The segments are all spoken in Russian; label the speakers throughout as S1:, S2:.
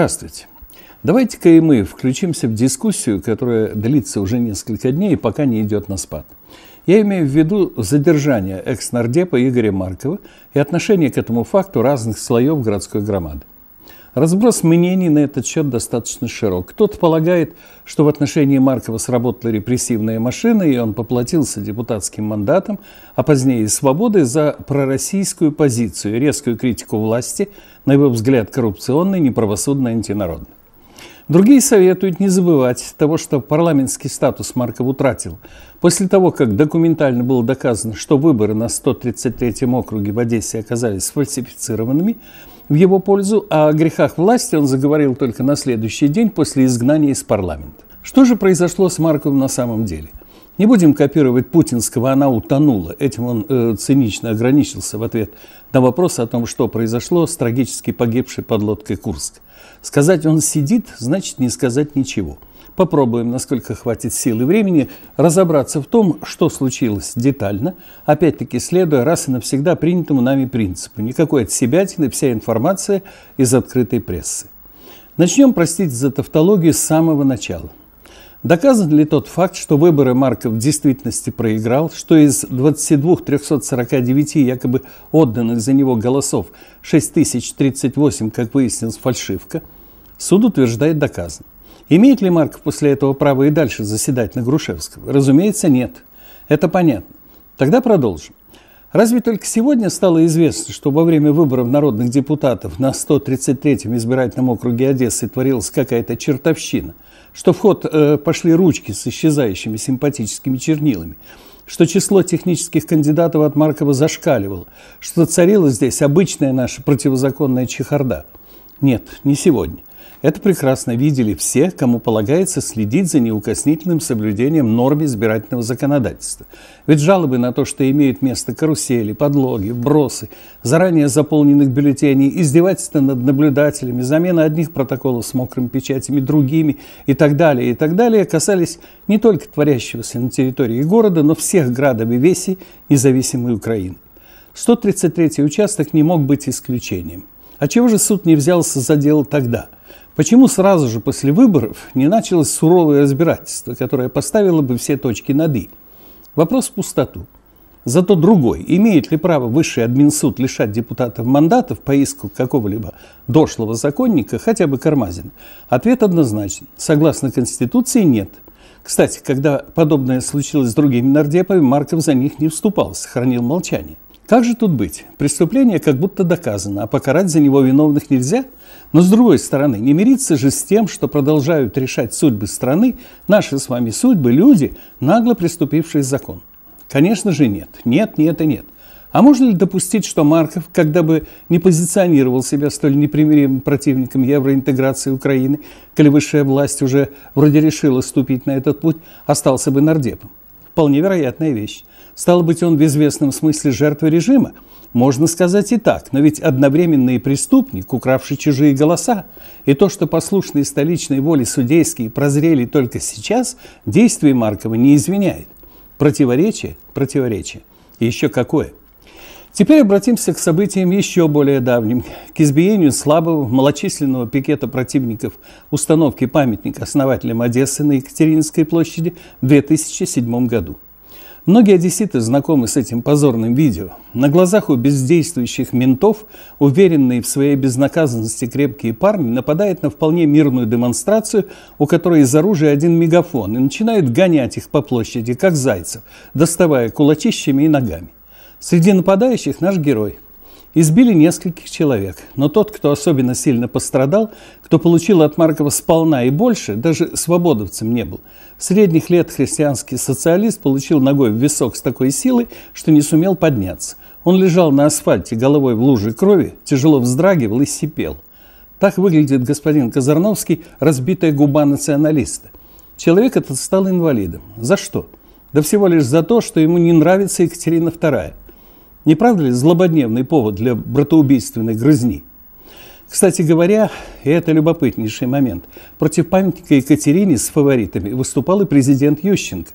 S1: Здравствуйте. Давайте-ка и мы включимся в дискуссию, которая длится уже несколько дней и пока не идет на спад. Я имею в виду задержание экс-нардепа Игоря Маркова и отношение к этому факту разных слоев городской громады. Разброс мнений на этот счет достаточно широк. Кто-то полагает, что в отношении Маркова сработала репрессивная машина, и он поплатился депутатским мандатом, а позднее и свободой за пророссийскую позицию, резкую критику власти, на его взгляд коррупционной, неправосудной, антинародной. Другие советуют не забывать того, что парламентский статус Марков утратил. После того, как документально было доказано, что выборы на 133-м округе в Одессе оказались сфальсифицированными, в его пользу, а о грехах власти он заговорил только на следующий день после изгнания из парламента. Что же произошло с Марковым на самом деле? Не будем копировать путинского «она утонула». Этим он э, цинично ограничился в ответ на вопрос о том, что произошло с трагически погибшей подлодкой Курск. Сказать «он сидит» значит не сказать ничего – Попробуем, насколько хватит сил и времени, разобраться в том, что случилось детально, опять-таки следуя раз и навсегда принятому нами принципу. Никакой от себя, отсебятины, вся информация из открытой прессы. Начнем, простите за тавтологию, с самого начала. Доказан ли тот факт, что выборы Марков в действительности проиграл, что из 22 349 якобы отданных за него голосов 6038, как выяснилось, фальшивка, суд утверждает доказан. Имеет ли Марков после этого право и дальше заседать на Грушевском? Разумеется, нет. Это понятно. Тогда продолжим. Разве только сегодня стало известно, что во время выборов народных депутатов на 133-м избирательном округе Одессы творилась какая-то чертовщина, что в ход э, пошли ручки с исчезающими симпатическими чернилами, что число технических кандидатов от Маркова зашкаливало, что царила здесь обычная наша противозаконная чехарда. Нет, не сегодня. Это прекрасно видели все, кому полагается следить за неукоснительным соблюдением норм избирательного законодательства. Ведь жалобы на то, что имеют место карусели, подлоги, бросы, заранее заполненных бюллетеней, издевательства над наблюдателями, замена одних протоколов с мокрыми печатями другими и так далее, и так далее, касались не только творящегося на территории города, но всех градов и весей независимой Украины. 133-й участок не мог быть исключением. А чего же суд не взялся за дело тогда – Почему сразу же после выборов не началось суровое разбирательство, которое поставило бы все точки над «и»? Вопрос в пустоту. Зато другой, имеет ли право высший админсуд лишать депутатов мандатов по иску какого-либо дошлого законника, хотя бы Кармазина? Ответ однозначен. Согласно Конституции, нет. Кстати, когда подобное случилось с другими нардепами, Марков за них не вступал, сохранил молчание. Как же тут быть? Преступление как будто доказано, а покарать за него виновных нельзя – но с другой стороны, не мириться же с тем, что продолжают решать судьбы страны, наши с вами судьбы, люди, нагло приступившие закон. Конечно же нет, нет, нет и нет. А можно ли допустить, что Марков, когда бы не позиционировал себя столь непримиримым противником евроинтеграции Украины, коли высшая власть уже вроде решила ступить на этот путь, остался бы нардепом? вполне вероятная вещь. Стало быть, он в известном смысле жертва режима. Можно сказать и так, но ведь одновременно преступник, укравший чужие голоса, и то, что послушные столичной воли судейские прозрели только сейчас, действия Маркова не извиняет. Противоречие? Противоречие. И еще какое? Теперь обратимся к событиям еще более давним, к избиению слабого, малочисленного пикета противников установки памятника основателям Одессы на Екатеринской площади в 2007 году. Многие одесситы знакомы с этим позорным видео. На глазах у бездействующих ментов, уверенные в своей безнаказанности крепкие парни, нападают на вполне мирную демонстрацию, у которой из оружия один мегафон, и начинают гонять их по площади, как зайцев, доставая кулачищами и ногами. Среди нападающих наш герой. Избили нескольких человек, но тот, кто особенно сильно пострадал, кто получил от Маркова сполна и больше, даже свободовцем не был. В средних лет христианский социалист получил ногой в висок с такой силой, что не сумел подняться. Он лежал на асфальте головой в луже крови, тяжело вздрагивал и сипел. Так выглядит господин Казарновский, разбитая губа националиста. Человек этот стал инвалидом. За что? Да всего лишь за то, что ему не нравится Екатерина II. Не правда ли злободневный повод для братоубийственной грызни? Кстати говоря, и это любопытнейший момент, против памятника Екатерине с фаворитами выступал и президент Ющенко.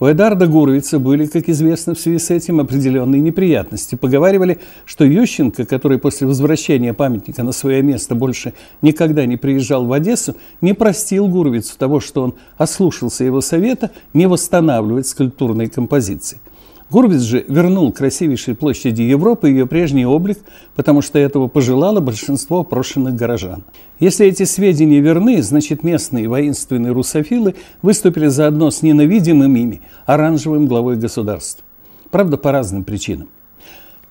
S1: У Эдарда Гуровица были, как известно, в связи с этим определенные неприятности. Поговаривали, что Ющенко, который после возвращения памятника на свое место больше никогда не приезжал в Одессу, не простил Гуровицу того, что он ослушался его совета не восстанавливать скульптурные композиции – Гурвиц же вернул красивейшей площади Европы ее прежний облик, потому что этого пожелало большинство опрошенных горожан. Если эти сведения верны, значит местные воинственные русофилы выступили заодно с ненавидимым ими оранжевым главой государства. Правда, по разным причинам.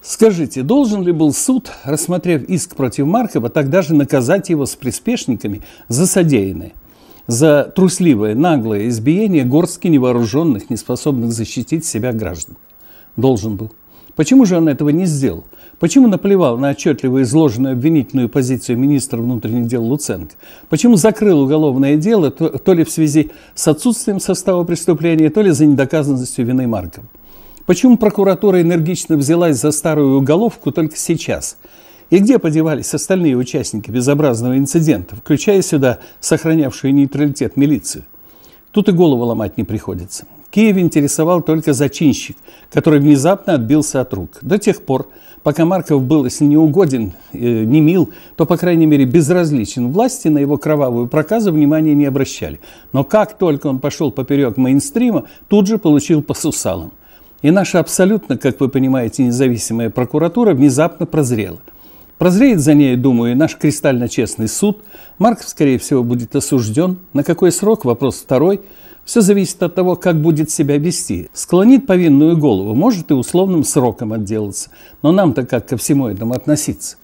S1: Скажите, должен ли был суд, рассмотрев иск против Маркова, тогда же наказать его с приспешниками за содеянное? за трусливое, наглое избиение горстки невооруженных, неспособных защитить себя граждан. Должен был. Почему же он этого не сделал? Почему наплевал на отчетливо изложенную обвинительную позицию министра внутренних дел Луценко? Почему закрыл уголовное дело то, то ли в связи с отсутствием состава преступления, то ли за недоказанностью вины Маркова? Почему прокуратура энергично взялась за старую уголовку только сейчас? И где подевались остальные участники безобразного инцидента, включая сюда сохранявшую нейтралитет милицию? Тут и голову ломать не приходится. Киев интересовал только зачинщик, который внезапно отбился от рук. До тех пор, пока Марков был, если не угоден, э, не мил, то, по крайней мере, безразличен власти, на его кровавую проказу внимания не обращали. Но как только он пошел поперек мейнстрима, тут же получил по сусалам. И наша абсолютно, как вы понимаете, независимая прокуратура внезапно прозрела. Прозреет за ней, думаю, и наш кристально честный суд. Марков, скорее всего, будет осужден. На какой срок? Вопрос второй – все зависит от того, как будет себя вести. Склонит повинную голову, может и условным сроком отделаться. Но нам-то как ко всему этому относиться?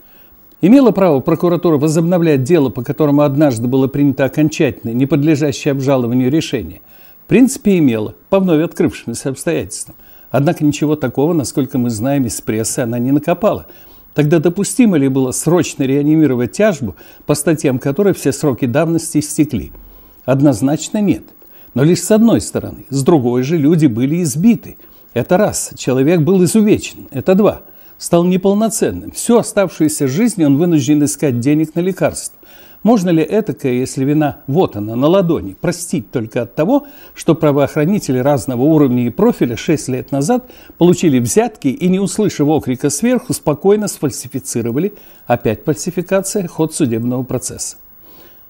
S1: Имела право прокуратура возобновлять дело, по которому однажды было принято окончательное, не подлежащее обжалованию решение? В принципе, имела, по вновь открывшимся обстоятельствам. Однако ничего такого, насколько мы знаем из прессы, она не накопала. Тогда допустимо ли было срочно реанимировать тяжбу, по статьям которой все сроки давности истекли? Однозначно нет. Но лишь с одной стороны. С другой же люди были избиты. Это раз. Человек был изувечен. Это два. Стал неполноценным. Всю оставшуюся жизнь он вынужден искать денег на лекарства. Можно ли этакое, если вина вот она, на ладони, простить только от того, что правоохранители разного уровня и профиля 6 лет назад получили взятки и, не услышав окрика сверху, спокойно сфальсифицировали, опять фальсификация, ход судебного процесса?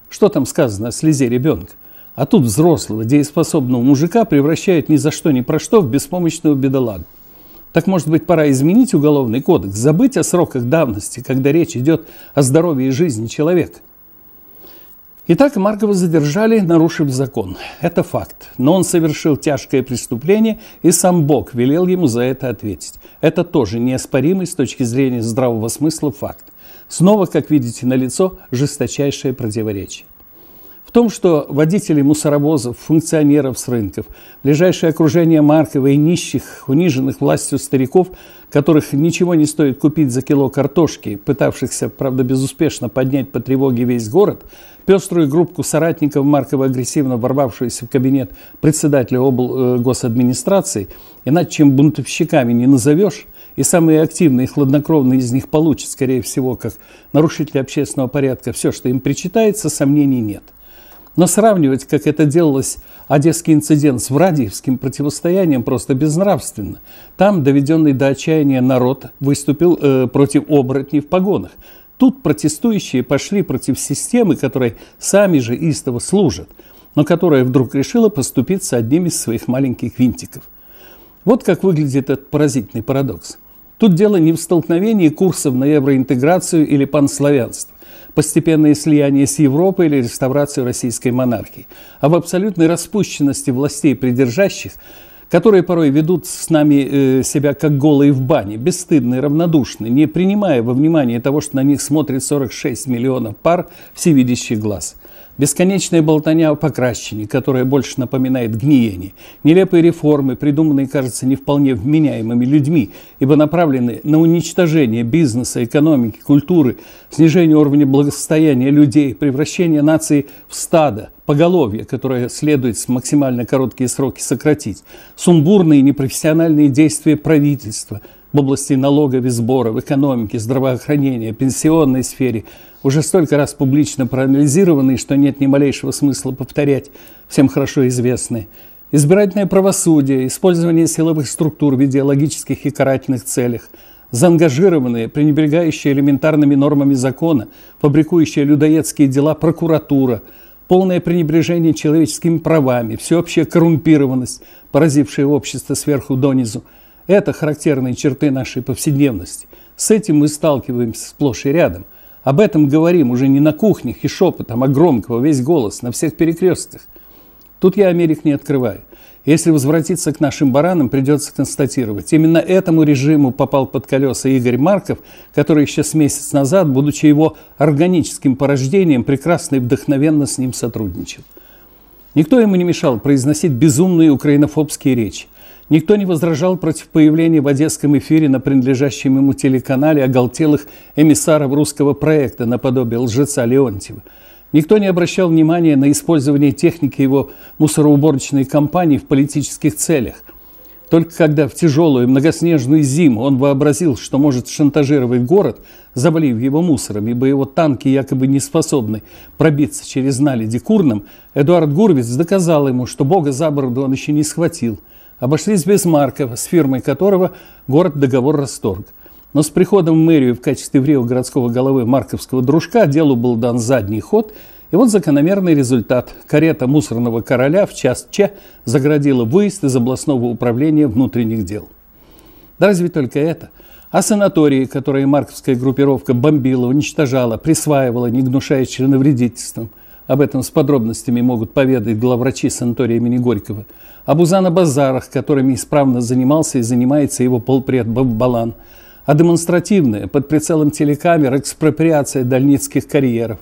S1: Что там сказано о слезе ребенка? А тут взрослого, дееспособного мужика превращают ни за что ни про что в беспомощного бедолагу. Так, может быть, пора изменить уголовный кодекс, забыть о сроках давности, когда речь идет о здоровье и жизни человека. Итак, Маркова задержали, нарушив закон. Это факт. Но он совершил тяжкое преступление, и сам Бог велел ему за это ответить. Это тоже неоспоримый с точки зрения здравого смысла факт. Снова, как видите, на лицо жесточайшее противоречие том, что водители мусоровозов, функционеров с рынков, ближайшее окружение Маркова и нищих, униженных властью стариков, которых ничего не стоит купить за кило картошки, пытавшихся, правда, безуспешно поднять по тревоге весь город, пеструю группу соратников Маркова, агрессивно ворвавшуюся в кабинет председателя обл. Э, госадминистрации, иначе чем бунтовщиками не назовешь, и самые активные и хладнокровные из них получат, скорее всего, как нарушители общественного порядка, все, что им причитается, сомнений нет. Но сравнивать, как это делалось, одесский инцидент с Врадиевским противостоянием просто безнравственно. Там доведенный до отчаяния народ выступил э, против оборотней в погонах. Тут протестующие пошли против системы, которой сами же истово служат, но которая вдруг решила поступиться одним из своих маленьких винтиков. Вот как выглядит этот поразительный парадокс. Тут дело не в столкновении курсов на евроинтеграцию или панславянство постепенное слияние с Европой или реставрацию российской монархии, об а абсолютной распущенности властей придержащих, которые порой ведут с нами э, себя как голые в бане, бесстыдные, равнодушные, не принимая во внимание того, что на них смотрит 46 миллионов пар всевидящих глаз – Бесконечная болтовня о покращине, которая больше напоминает гниение. Нелепые реформы, придуманные, кажется, не вполне вменяемыми людьми, ибо направлены на уничтожение бизнеса, экономики, культуры, снижение уровня благосостояния людей, превращение нации в стадо, поголовье, которое следует с максимально короткие сроки сократить, сумбурные непрофессиональные действия правительства – в области налогов и сборов, экономики, здравоохранения, пенсионной сфере уже столько раз публично проанализированы, что нет ни малейшего смысла повторять, всем хорошо известные Избирательное правосудие, использование силовых структур в идеологических и карательных целях, заангажированные, пренебрегающие элементарными нормами закона, фабрикующие людоедские дела прокуратура, полное пренебрежение человеческими правами, всеобщая коррумпированность, поразившая общество сверху донизу – это характерные черты нашей повседневности. С этим мы сталкиваемся сплошь и рядом. Об этом говорим уже не на кухнях и шепотом, а громко, во весь голос, на всех перекрестках. Тут я Америк не открываю. Если возвратиться к нашим баранам, придется констатировать. Именно этому режиму попал под колеса Игорь Марков, который еще с месяц назад, будучи его органическим порождением, прекрасно и вдохновенно с ним сотрудничал. Никто ему не мешал произносить безумные украинофобские речи. Никто не возражал против появления в одесском эфире на принадлежащем ему телеканале оголтелых эмиссаров русского проекта наподобие лжеца Леонтьева. Никто не обращал внимания на использование техники его мусороуборочной компании в политических целях. Только когда в тяжелую многоснежную зиму он вообразил, что может шантажировать город, завалив его мусором, ибо его танки якобы не способны пробиться через наледи курным, Эдуард Гурвиц доказал ему, что бога за бороду он еще не схватил – обошлись без Маркова, с фирмой которого город договор расторг. Но с приходом в мэрию в качестве врио городского головы марковского дружка делу был дан задний ход, и вот закономерный результат. Карета мусорного короля в час Ч заградила выезд из областного управления внутренних дел. Да разве только это? А санатории, которые марковская группировка бомбила, уничтожала, присваивала, не гнушаясь членовредительством – об этом с подробностями могут поведать главврачи санатория имени Горького. О Бузана-базарах, которыми исправно занимался и занимается его полпред Балан. О демонстративной, под прицелом телекамер, экспроприация дальницких карьеров.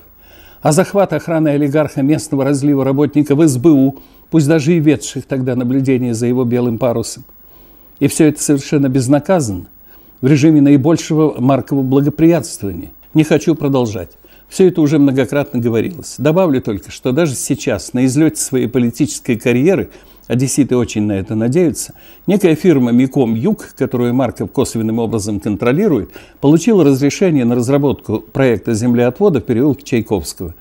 S1: О захват охраны олигарха местного разлива работника в СБУ, пусть даже и ведших тогда наблюдения за его белым парусом. И все это совершенно безнаказанно, в режиме наибольшего маркового благоприятствования. Не хочу продолжать. Все это уже многократно говорилось. Добавлю только, что даже сейчас, на излете своей политической карьеры, одесситы очень на это надеются, некая фирма Миком Юг, которую Марков косвенным образом контролирует, получила разрешение на разработку проекта землеотвода в переулке Чайковского.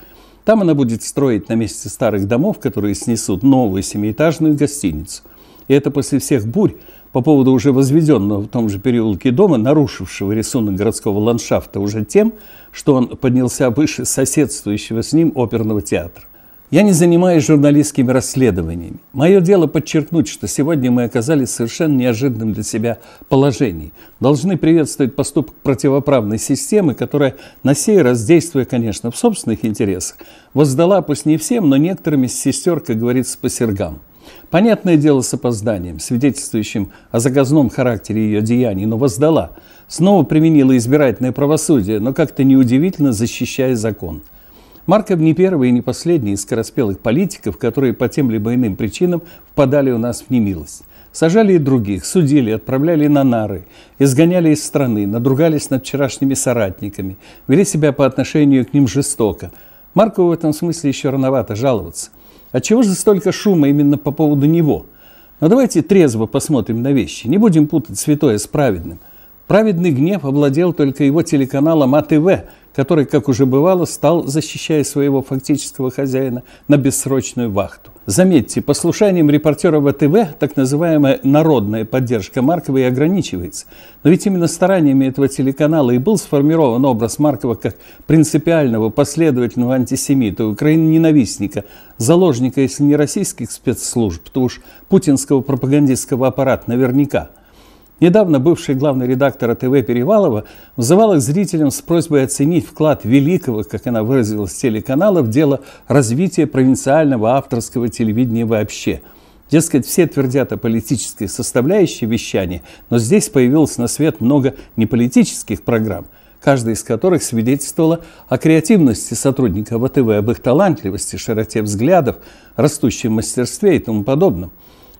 S1: Там она будет строить на месте старых домов, которые снесут новую семиэтажную гостиницу. И это после всех бурь, по поводу уже возведенного в том же переулке дома, нарушившего рисунок городского ландшафта уже тем, что он поднялся выше соседствующего с ним оперного театра. Я не занимаюсь журналистскими расследованиями. Мое дело подчеркнуть, что сегодня мы оказались в совершенно неожиданном для себя положении. Должны приветствовать поступок противоправной системы, которая на сей раз, действуя, конечно, в собственных интересах, воздала, пусть не всем, но некоторым из сестер, как говорится, по сергам – Понятное дело с опозданием, свидетельствующим о заказном характере ее деяний, но воздала. Снова применила избирательное правосудие, но как-то неудивительно защищая закон. Марков не первый и не последний из скороспелых политиков, которые по тем либо иным причинам впадали у нас в немилость. Сажали и других, судили, отправляли на нары, изгоняли из страны, надругались над вчерашними соратниками, вели себя по отношению к ним жестоко. Маркову в этом смысле еще рановато жаловаться – а чего же столько шума именно по поводу него? Но ну, давайте трезво посмотрим на вещи. Не будем путать святое с праведным. Праведный гнев обладел только его телеканалом АТВ, который, как уже бывало, стал, защищая своего фактического хозяина, на бессрочную вахту. Заметьте, послушанием репортера ВТВ так называемая народная поддержка Маркова и ограничивается. Но ведь именно стараниями этого телеканала и был сформирован образ Маркова как принципиального, последовательного антисемита, украинененавистника, заложника, если не российских спецслужб, то уж путинского пропагандистского аппарата наверняка – Недавно бывший главный редактор а ТВ Перевалова взывала к зрителям с просьбой оценить вклад великого, как она выразилась, телеканала в дело развития провинциального авторского телевидения вообще – Дескать, все твердят о политической составляющей вещания, но здесь появилось на свет много неполитических программ, каждая из которых свидетельствовала о креативности сотрудника ВТВ, об их талантливости, широте взглядов, растущем мастерстве и тому подобном.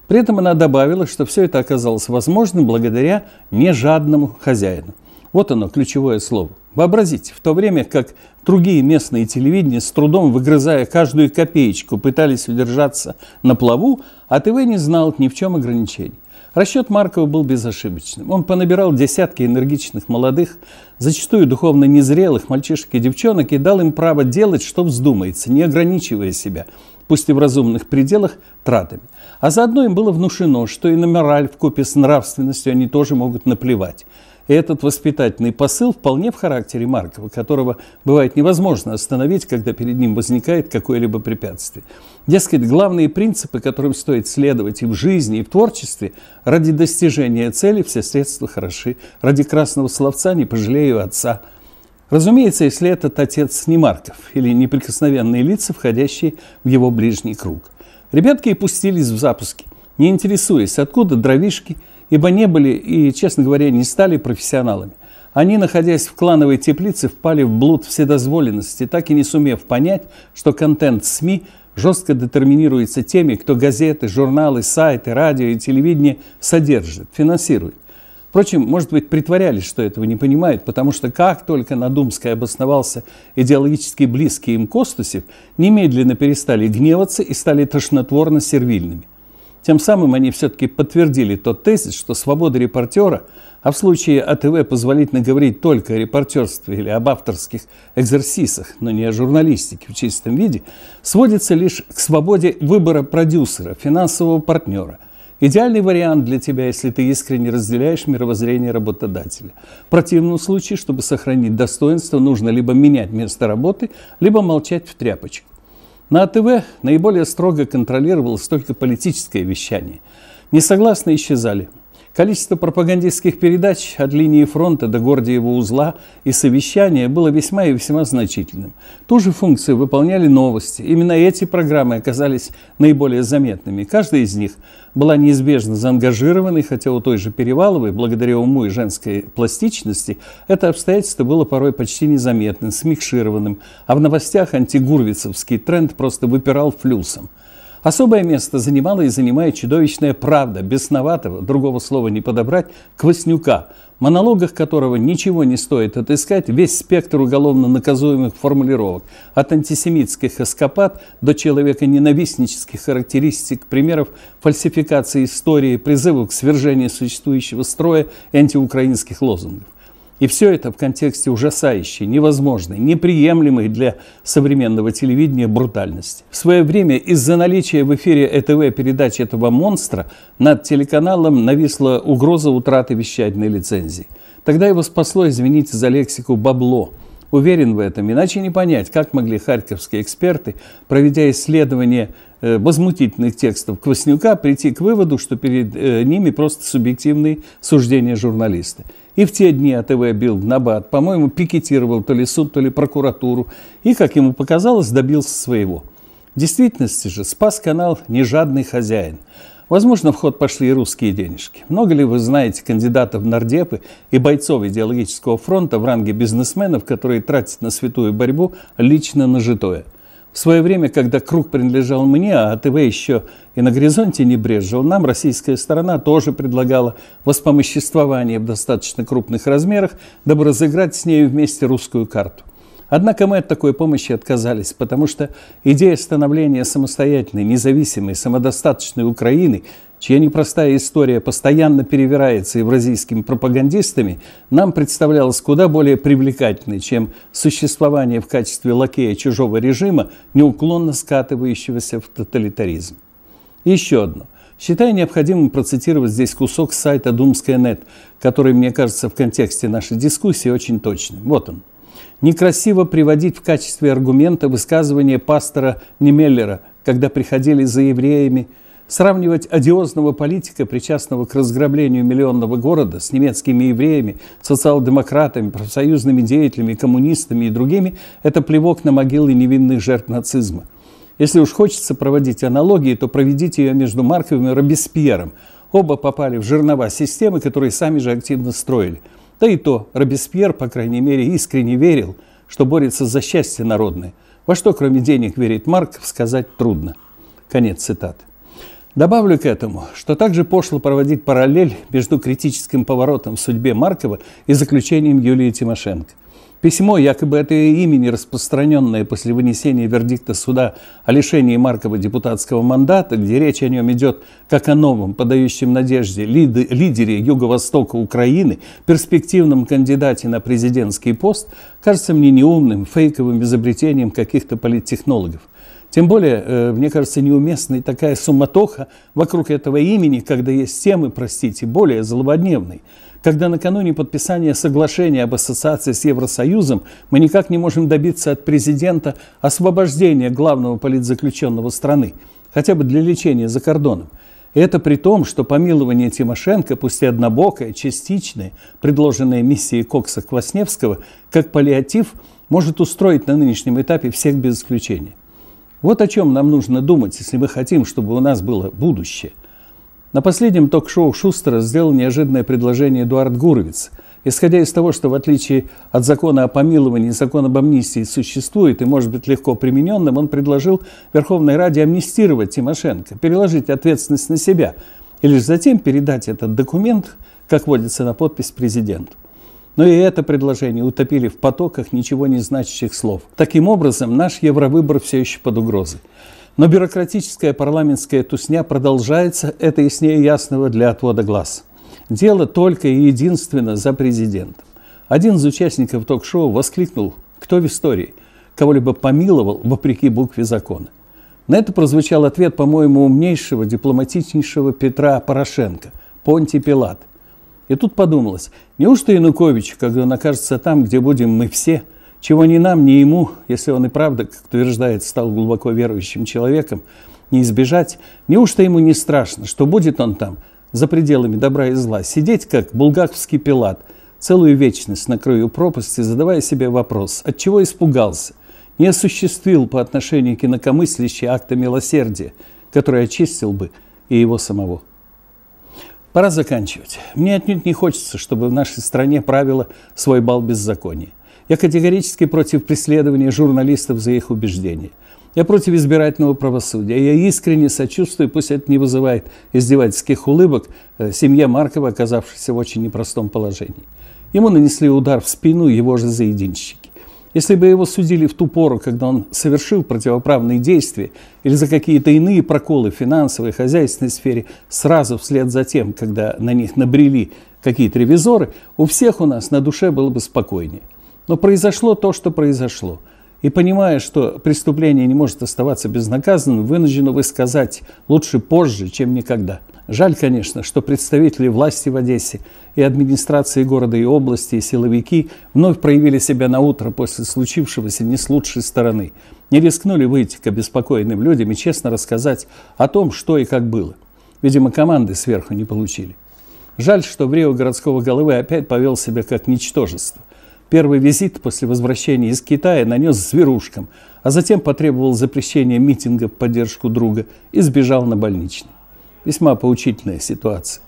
S1: При этом она добавила, что все это оказалось возможным благодаря нежадному хозяину. Вот оно, ключевое слово. Вообразите, в то время как другие местные телевидения с трудом выгрызая каждую копеечку пытались удержаться на плаву, а ТВ не знал ни в чем ограничений. Расчет Маркова был безошибочным. Он понабирал десятки энергичных молодых, зачастую духовно незрелых мальчишек и девчонок и дал им право делать, что вздумается, не ограничивая себя, пусть и в разумных пределах, тратами. А заодно им было внушено, что и на мораль купе с нравственностью они тоже могут наплевать. И этот воспитательный посыл вполне в характере Маркова, которого бывает невозможно остановить, когда перед ним возникает какое-либо препятствие. Дескать, главные принципы, которым стоит следовать и в жизни, и в творчестве, ради достижения цели все средства хороши, ради красного словца не пожалею отца. Разумеется, если этот отец не Марков или неприкосновенные лица, входящие в его ближний круг. Ребятки и пустились в запуски, не интересуясь, откуда дровишки, ибо не были и, честно говоря, не стали профессионалами. Они, находясь в клановой теплице, впали в блуд вседозволенности, так и не сумев понять, что контент СМИ жестко детерминируется теми, кто газеты, журналы, сайты, радио и телевидение содержит, финансирует. Впрочем, может быть, притворялись, что этого не понимают, потому что как только на Думской обосновался идеологически близкий им Костусев, немедленно перестали гневаться и стали тошнотворно-сервильными. Тем самым они все-таки подтвердили тот тезис, что свобода репортера, а в случае АТВ позволительно говорить только о репортерстве или об авторских экзерсисах, но не о журналистике в чистом виде, сводится лишь к свободе выбора продюсера, финансового партнера – Идеальный вариант для тебя, если ты искренне разделяешь мировоззрение работодателя. В противном случае, чтобы сохранить достоинство, нужно либо менять место работы, либо молчать в тряпочку. На АТВ наиболее строго контролировалось только политическое вещание. Несогласные исчезали – Количество пропагандистских передач от линии фронта до Гордиева узла и совещания было весьма и весьма значительным. Ту же функцию выполняли новости. Именно эти программы оказались наиболее заметными. Каждая из них была неизбежно заангажированной, хотя у той же Переваловой, благодаря уму и женской пластичности, это обстоятельство было порой почти незаметным, смикшированным, а в новостях антигурвицевский тренд просто выпирал флюсом – Особое место занимала и занимает чудовищная правда, бесноватого, другого слова не подобрать, Кваснюка, в монологах которого ничего не стоит отыскать весь спектр уголовно наказуемых формулировок, от антисемитских эскапад до человека ненавистнических характеристик, примеров фальсификации истории, призывов к свержению существующего строя и антиукраинских лозунгов. И все это в контексте ужасающей, невозможной, неприемлемой для современного телевидения брутальности. В свое время из-за наличия в эфире ЭТВ передачи этого монстра над телеканалом нависла угроза утраты вещательной лицензии. Тогда его спасло, извините за лексику, бабло. Уверен в этом, иначе не понять, как могли харьковские эксперты, проведя исследование э, возмутительных текстов Кваснюка, прийти к выводу, что перед э, ними просто субъективные суждения журналиста. И в те дни АТВ бил набат, по-моему, пикетировал то ли суд, то ли прокуратуру. И, как ему показалось, добился своего. В действительности же спас канал нежадный хозяин. Возможно, в ход пошли и русские денежки. Много ли вы знаете кандидатов в нардепы и бойцов идеологического фронта в ранге бизнесменов, которые тратят на святую борьбу лично нажитое? В свое время, когда круг принадлежал мне, а ТВ еще и на горизонте не брезжил, нам российская сторона тоже предлагала воспомоществование в достаточно крупных размерах, дабы разыграть с нею вместе русскую карту. Однако мы от такой помощи отказались, потому что идея становления самостоятельной, независимой, самодостаточной Украины чья непростая история постоянно перевирается евразийскими пропагандистами, нам представлялась куда более привлекательной, чем существование в качестве лакея чужого режима, неуклонно скатывающегося в тоталитаризм. еще одно. Считаю необходимым процитировать здесь кусок сайта Думская.нет, который, мне кажется, в контексте нашей дискуссии очень точный. Вот он. Некрасиво приводить в качестве аргумента высказывание пастора Немеллера, когда приходили за евреями – Сравнивать одиозного политика, причастного к разграблению миллионного города, с немецкими евреями, социал-демократами, профсоюзными деятелями, коммунистами и другими – это плевок на могилы невинных жертв нацизма. Если уж хочется проводить аналогии, то проведите ее между Марковым и Робеспьером. Оба попали в жернова системы, которые сами же активно строили. Да и то, Робеспьер, по крайней мере, искренне верил, что борется за счастье народное. Во что, кроме денег, верит Марков, сказать трудно. Конец цитаты. Добавлю к этому, что также пошло проводить параллель между критическим поворотом в судьбе Маркова и заключением Юлии Тимошенко. Письмо, якобы это ее имени, распространенное после вынесения вердикта суда о лишении Маркова депутатского мандата, где речь о нем идет как о новом, подающем надежде лидере Юго-Востока Украины, перспективном кандидате на президентский пост, кажется мне неумным, фейковым изобретением каких-то политтехнологов. Тем более, э, мне кажется, неуместной такая суматоха вокруг этого имени, когда есть темы, простите, более злободневной. Когда накануне подписания соглашения об ассоциации с Евросоюзом мы никак не можем добиться от президента освобождения главного политзаключенного страны, хотя бы для лечения за кордоном. это при том, что помилование Тимошенко, пусть и однобокое, частичное, предложенное миссией Кокса-Квасневского, как паллиатив, может устроить на нынешнем этапе всех без исключения. Вот о чем нам нужно думать, если мы хотим, чтобы у нас было будущее. На последнем ток-шоу Шустера сделал неожиданное предложение Эдуард Гуровец. Исходя из того, что в отличие от закона о помиловании, закон об амнистии существует и может быть легко примененным, он предложил Верховной Раде амнистировать Тимошенко, переложить ответственность на себя и лишь затем передать этот документ, как водится, на подпись президенту. Но и это предложение утопили в потоках ничего не значащих слов. Таким образом, наш евровыбор все еще под угрозой. Но бюрократическая парламентская тусня продолжается, это яснее ясного для отвода глаз. Дело только и единственно за президентом. Один из участников ток-шоу воскликнул «Кто в истории?» кого-либо помиловал вопреки букве закона. На это прозвучал ответ, по-моему, умнейшего, дипломатичнейшего Петра Порошенко – "Понти Пилат – и тут подумалось, неужто Янукович, когда он окажется там, где будем мы все, чего ни нам, ни ему, если он и правда, как утверждает, стал глубоко верующим человеком, не избежать, неужто ему не страшно, что будет он там, за пределами добра и зла, сидеть, как булгаковский пилат, целую вечность на краю пропасти, задавая себе вопрос, от чего испугался, не осуществил по отношению к инакомыслящей акта милосердия, который очистил бы и его самого. Пора заканчивать. Мне отнюдь не хочется, чтобы в нашей стране правило свой бал беззакония. Я категорически против преследования журналистов за их убеждения. Я против избирательного правосудия. Я искренне сочувствую, пусть это не вызывает издевательских улыбок, э, семье Маркова, оказавшейся в очень непростом положении. Ему нанесли удар в спину его же заединщики. Если бы его судили в ту пору, когда он совершил противоправные действия или за какие-то иные проколы в финансовой и хозяйственной сфере, сразу вслед за тем, когда на них набрели какие-то ревизоры, у всех у нас на душе было бы спокойнее. Но произошло то, что произошло – и понимая, что преступление не может оставаться безнаказанным, вынуждены высказать лучше позже, чем никогда. Жаль, конечно, что представители власти в Одессе и администрации города и области, и силовики вновь проявили себя на утро после случившегося не с лучшей стороны. Не рискнули выйти к обеспокоенным людям и честно рассказать о том, что и как было. Видимо, команды сверху не получили. Жаль, что в Рио городского головы опять повел себя как ничтожество. Первый визит после возвращения из Китая нанес зверушкам, а затем потребовал запрещения митинга в поддержку друга и сбежал на больничный. Весьма поучительная ситуация.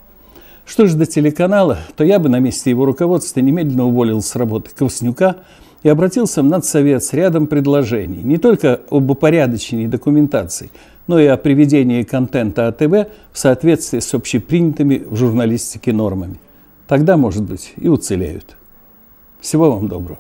S1: Что же до телеканала, то я бы на месте его руководства немедленно уволил с работы Ковснюка и обратился в Надсовет с рядом предложений, не только об упорядочении документации, но и о приведении контента АТВ в соответствии с общепринятыми в журналистике нормами. Тогда, может быть, и уцелеют. Всего вам доброго.